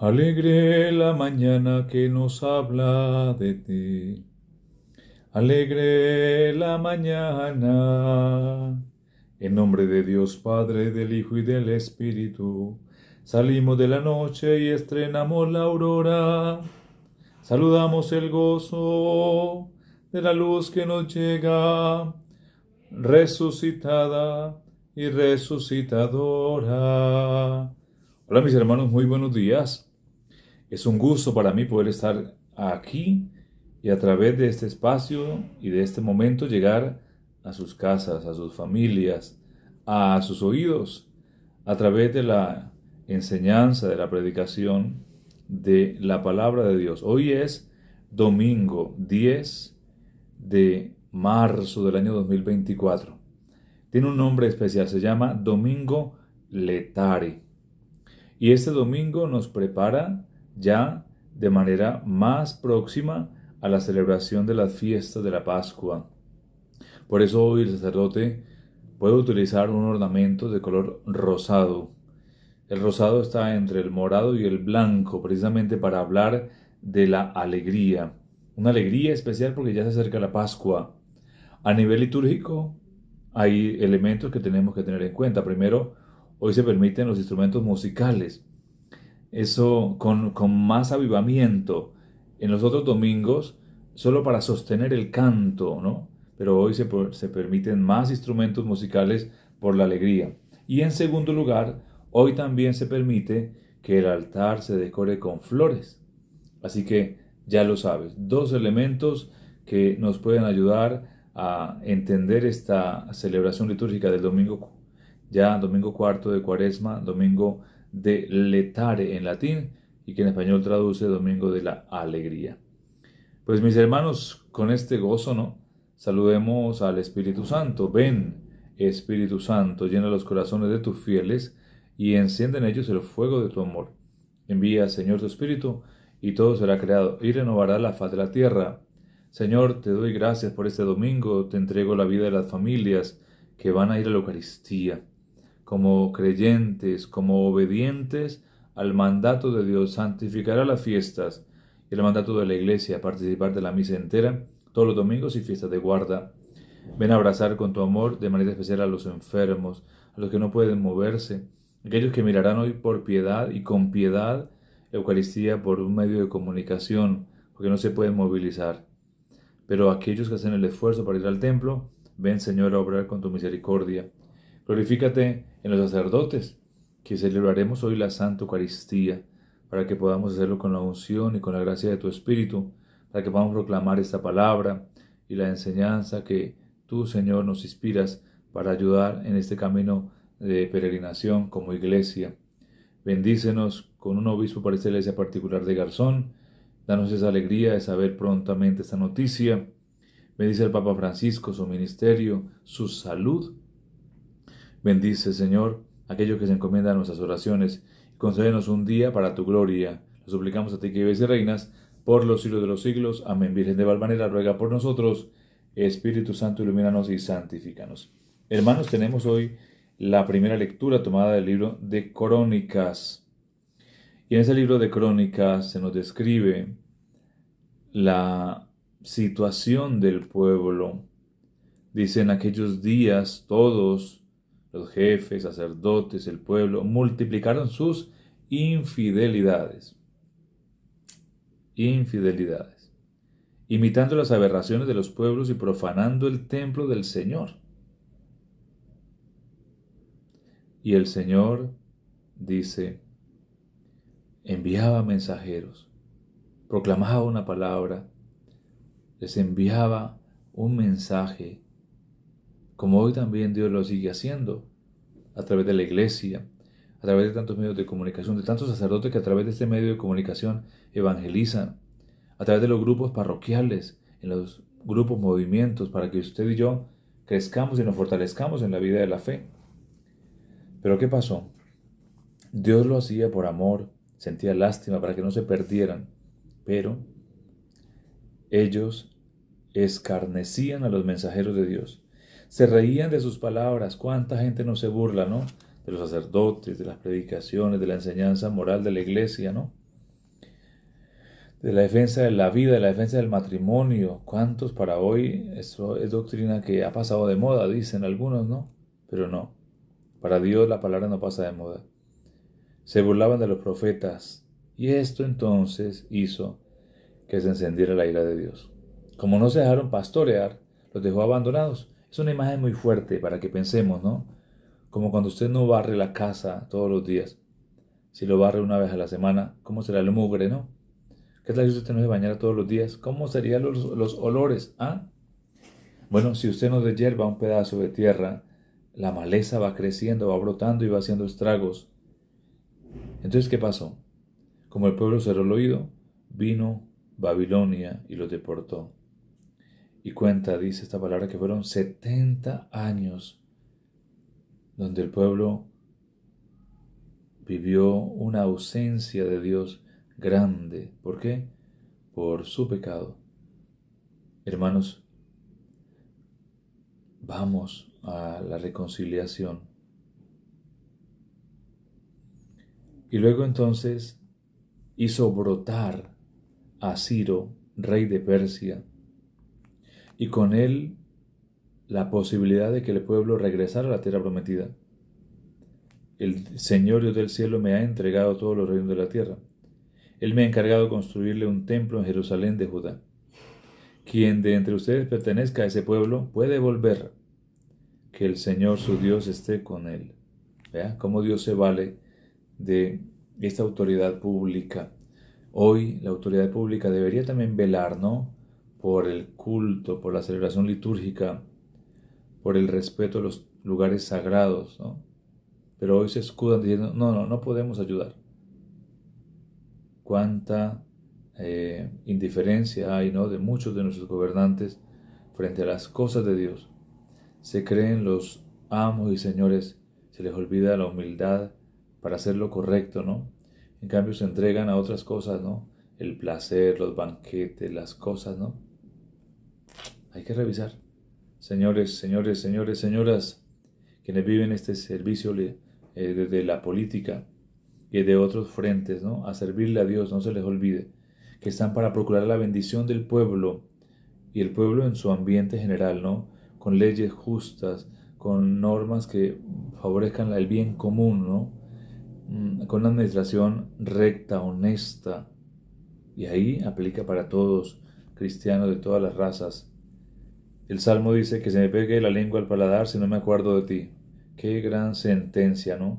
Alegre la mañana que nos habla de ti. Alegre la mañana. En nombre de Dios Padre, del Hijo y del Espíritu, salimos de la noche y estrenamos la aurora. Saludamos el gozo de la luz que nos llega, resucitada y resucitadora. Hola mis hermanos, muy buenos días. Es un gusto para mí poder estar aquí y a través de este espacio y de este momento llegar a sus casas, a sus familias, a sus oídos, a través de la enseñanza, de la predicación de la palabra de Dios. Hoy es domingo 10 de marzo del año 2024. Tiene un nombre especial, se llama Domingo Letare. Y este domingo nos prepara ya de manera más próxima a la celebración de las fiestas de la Pascua. Por eso hoy el sacerdote puede utilizar un ornamento de color rosado. El rosado está entre el morado y el blanco, precisamente para hablar de la alegría. Una alegría especial porque ya se acerca la Pascua. A nivel litúrgico hay elementos que tenemos que tener en cuenta. Primero, hoy se permiten los instrumentos musicales eso con, más avivamiento en los otros domingos, solo para sostener el canto, ¿no? Pero hoy se, se permiten más instrumentos musicales por la alegría. Y en segundo lugar, hoy también se permite que el altar se decore con flores. Así que ya lo sabes, dos elementos que nos pueden ayudar a entender esta celebración litúrgica del domingo, ya domingo cuarto de cuaresma, domingo de letare en latín y que en español traduce Domingo de la Alegría. Pues mis hermanos, con este gozo, ¿no? Saludemos al Espíritu Santo. Ven, Espíritu Santo, llena los corazones de tus fieles y enciende en ellos el fuego de tu amor. Envía, Señor, tu Espíritu, y todo será creado, y renovará la faz de la tierra. Señor, te doy gracias por este domingo, te entrego la vida de las familias que van a ir a la Eucaristía como creyentes, como obedientes al mandato de Dios, santificará las fiestas y el mandato de la iglesia, participar de la misa entera todos los domingos y fiestas de guarda. Ven a abrazar con tu amor de manera especial a los enfermos, a los que no pueden moverse, aquellos que mirarán hoy por piedad y con piedad Eucaristía por un medio de comunicación, porque no se pueden movilizar. Pero aquellos que hacen el esfuerzo para ir al templo, ven Señor a obrar con tu misericordia Glorifícate en los sacerdotes, que celebraremos hoy la Santa Eucaristía, para que podamos hacerlo con la unción y con la gracia de tu Espíritu, para que podamos proclamar esta palabra y la enseñanza que tú, Señor, nos inspiras para ayudar en este camino de peregrinación como iglesia. Bendícenos con un obispo para esta iglesia particular de Garzón. Danos esa alegría de saber prontamente esta noticia. Bendice al Papa Francisco, su ministerio, su salud Bendice, Señor, aquellos que se encomiendan a nuestras oraciones, concédenos un día para tu gloria. Lo suplicamos a ti que vives y reinas por los siglos de los siglos. Amén. Virgen de Valvanera, ruega por nosotros. Espíritu Santo, ilumínanos y santifícanos. Hermanos, tenemos hoy la primera lectura tomada del libro de Crónicas. Y en ese libro de Crónicas se nos describe la situación del pueblo. Dice, aquellos días todos los jefes, sacerdotes, el pueblo multiplicaron sus infidelidades. Infidelidades. Imitando las aberraciones de los pueblos y profanando el templo del Señor. Y el Señor dice, enviaba mensajeros, proclamaba una palabra, les enviaba un mensaje como hoy también Dios lo sigue haciendo, a través de la iglesia, a través de tantos medios de comunicación, de tantos sacerdotes que a través de este medio de comunicación evangelizan, a través de los grupos parroquiales, en los grupos, movimientos, para que usted y yo crezcamos y nos fortalezcamos en la vida de la fe. Pero ¿qué pasó? Dios lo hacía por amor, sentía lástima para que no se perdieran, pero ellos escarnecían a los mensajeros de Dios se reían de sus palabras. ¿Cuánta gente no se burla, no? De los sacerdotes, de las predicaciones, de la enseñanza moral de la iglesia, ¿no? De la defensa de la vida, de la defensa del matrimonio. ¿Cuántos para hoy? Eso es doctrina que ha pasado de moda, dicen algunos, ¿no? Pero no. Para Dios la palabra no pasa de moda. Se burlaban de los profetas. Y esto entonces hizo que se encendiera la ira de Dios. Como no se dejaron pastorear, los dejó abandonados. Es una imagen muy fuerte para que pensemos, ¿no? Como cuando usted no barre la casa todos los días. Si lo barre una vez a la semana, ¿cómo será el mugre, no? ¿Qué tal si usted no se bañar todos los días? ¿Cómo serían los, olores? ¿Ah? Bueno, si usted no deshierva un pedazo de tierra, la maleza va creciendo, va brotando y va haciendo estragos. Entonces, ¿qué pasó? Como el pueblo cerró el oído, vino Babilonia y los deportó. Y cuenta, dice esta palabra, que fueron 70 años donde el pueblo vivió una ausencia de Dios grande. ¿Por qué? Por su pecado. Hermanos, vamos a la reconciliación. Y luego entonces hizo brotar a Ciro, rey de Persia, y con él la posibilidad de que el pueblo regresara a la tierra prometida. El Señor Dios del cielo me ha entregado todos los reinos de la tierra. Él me ha encargado de construirle un templo en Jerusalén de Judá. Quien de entre ustedes pertenezca a ese pueblo puede volver. Que el Señor su Dios esté con él. Vea cómo Dios se vale de esta autoridad pública. Hoy la autoridad pública debería también velar, ¿no? por el culto, por la celebración litúrgica, por el respeto a los lugares sagrados, ¿no? Pero hoy se escudan diciendo, no, no, no podemos ayudar. Cuánta eh, indiferencia hay, ¿no? De muchos de nuestros gobernantes frente a las cosas de Dios. Se creen los amos y señores, se les olvida la humildad para hacer lo correcto, ¿no? En cambio se entregan a otras cosas, ¿no? El placer, los banquetes, las cosas, ¿no? Hay que revisar. Señores, señores, señores, señoras, quienes viven este servicio eh, de la política y de otros frentes, ¿no? A servirle a Dios, no se les olvide, que están para procurar la bendición del pueblo y el pueblo en su ambiente general, ¿no? Con leyes justas, con normas que favorezcan el bien común, ¿no? Mm, con una administración recta, honesta. Y ahí aplica para todos, cristianos de todas las razas. El Salmo dice que se me pegue la lengua al paladar si no me acuerdo de ti. Qué gran sentencia, ¿no?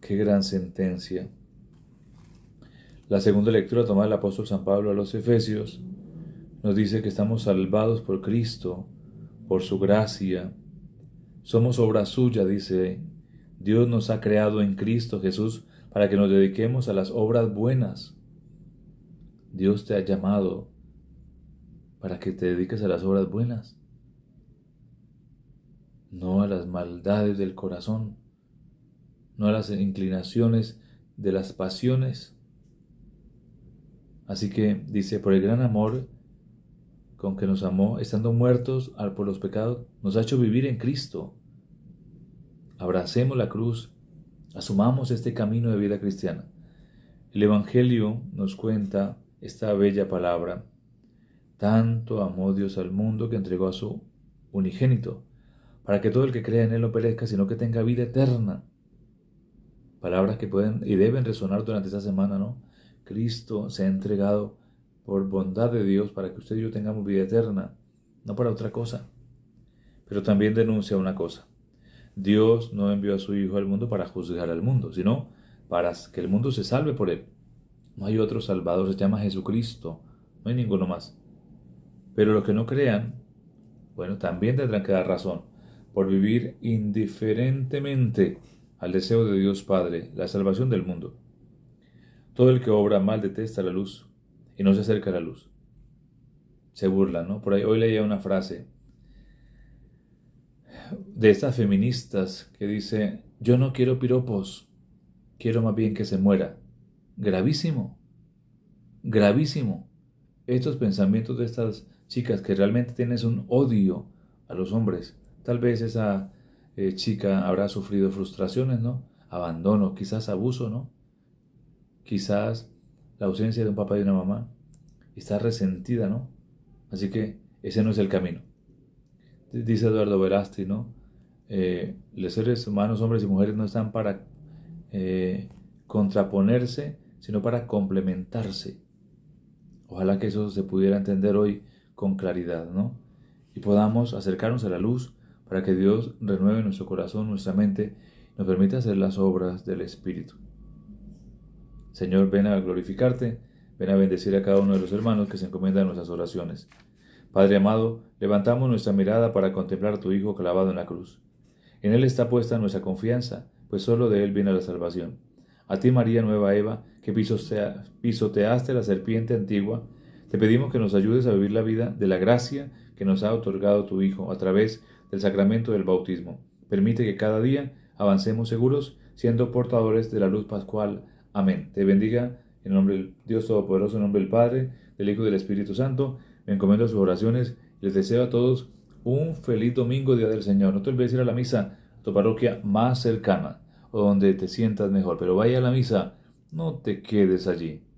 Qué gran sentencia. La segunda lectura tomada del apóstol San Pablo a los Efesios nos dice que estamos salvados por Cristo, por su gracia. Somos obra suya, dice. Dios nos ha creado en Cristo Jesús para que nos dediquemos a las obras buenas. Dios te ha llamado para que te dediques a las obras buenas, no a las maldades del corazón, no a las inclinaciones de las pasiones. Así que dice, por el gran amor con que nos amó, estando muertos por los pecados, nos ha hecho vivir en Cristo. Abracemos la cruz, asumamos este camino de vida cristiana. El Evangelio nos cuenta esta bella palabra tanto amó Dios al mundo que entregó a su unigénito, para que todo el que cree en Él no perezca, sino que tenga vida eterna. Palabras que pueden y deben resonar durante esta semana, ¿no? Cristo se ha entregado por bondad de Dios para que usted y yo tengamos vida eterna, no para otra cosa. Pero también denuncia una cosa. Dios no envió a su Hijo al mundo para juzgar al mundo, sino para que el mundo se salve por él. No hay otro Salvador, se llama Jesucristo, no hay ninguno más. Pero los que no crean, bueno, también tendrán que dar razón por vivir indiferentemente al deseo de Dios Padre, la salvación del mundo. Todo el que obra mal detesta la luz y no se acerca a la luz. Se burla, ¿no? Por ahí hoy leía una frase de estas feministas que dice, yo no quiero piropos, quiero más bien que se muera. Gravísimo, gravísimo. Estos pensamientos de estas chicas que realmente tienes un odio a los hombres. Tal vez esa eh, chica habrá sufrido frustraciones, ¿no? Abandono, quizás abuso, ¿no? Quizás la ausencia de un papá y una mamá. Está resentida, ¿no? Así que ese no es el camino. Dice Eduardo Verasti, ¿no? Eh, los seres humanos, hombres y mujeres, no están para eh, contraponerse, sino para complementarse. Ojalá que eso se pudiera entender hoy con claridad, ¿no? Y podamos acercarnos a la luz para que Dios renueve nuestro corazón, nuestra mente, nos permita hacer las obras del Espíritu. Señor, ven a glorificarte, ven a bendecir a cada uno de los hermanos que se encomiendan nuestras oraciones. Padre amado, levantamos nuestra mirada para contemplar a tu Hijo clavado en la cruz. En Él está puesta nuestra confianza, pues solo de Él viene la salvación. A ti, María Nueva Eva, que pisoteaste la serpiente antigua, te pedimos que nos ayudes a vivir la vida de la gracia que nos ha otorgado tu Hijo a través del sacramento del bautismo. Permite que cada día avancemos seguros, siendo portadores de la luz pascual. Amén. Te bendiga en el nombre del Dios Todopoderoso, en el nombre del Padre, del Hijo y del Espíritu Santo. Me encomiendo a sus oraciones. y Les deseo a todos un feliz domingo, Día del Señor. No te olvides ir a la misa, a tu parroquia más cercana o donde te sientas mejor, pero vaya a la misa, no te quedes allí.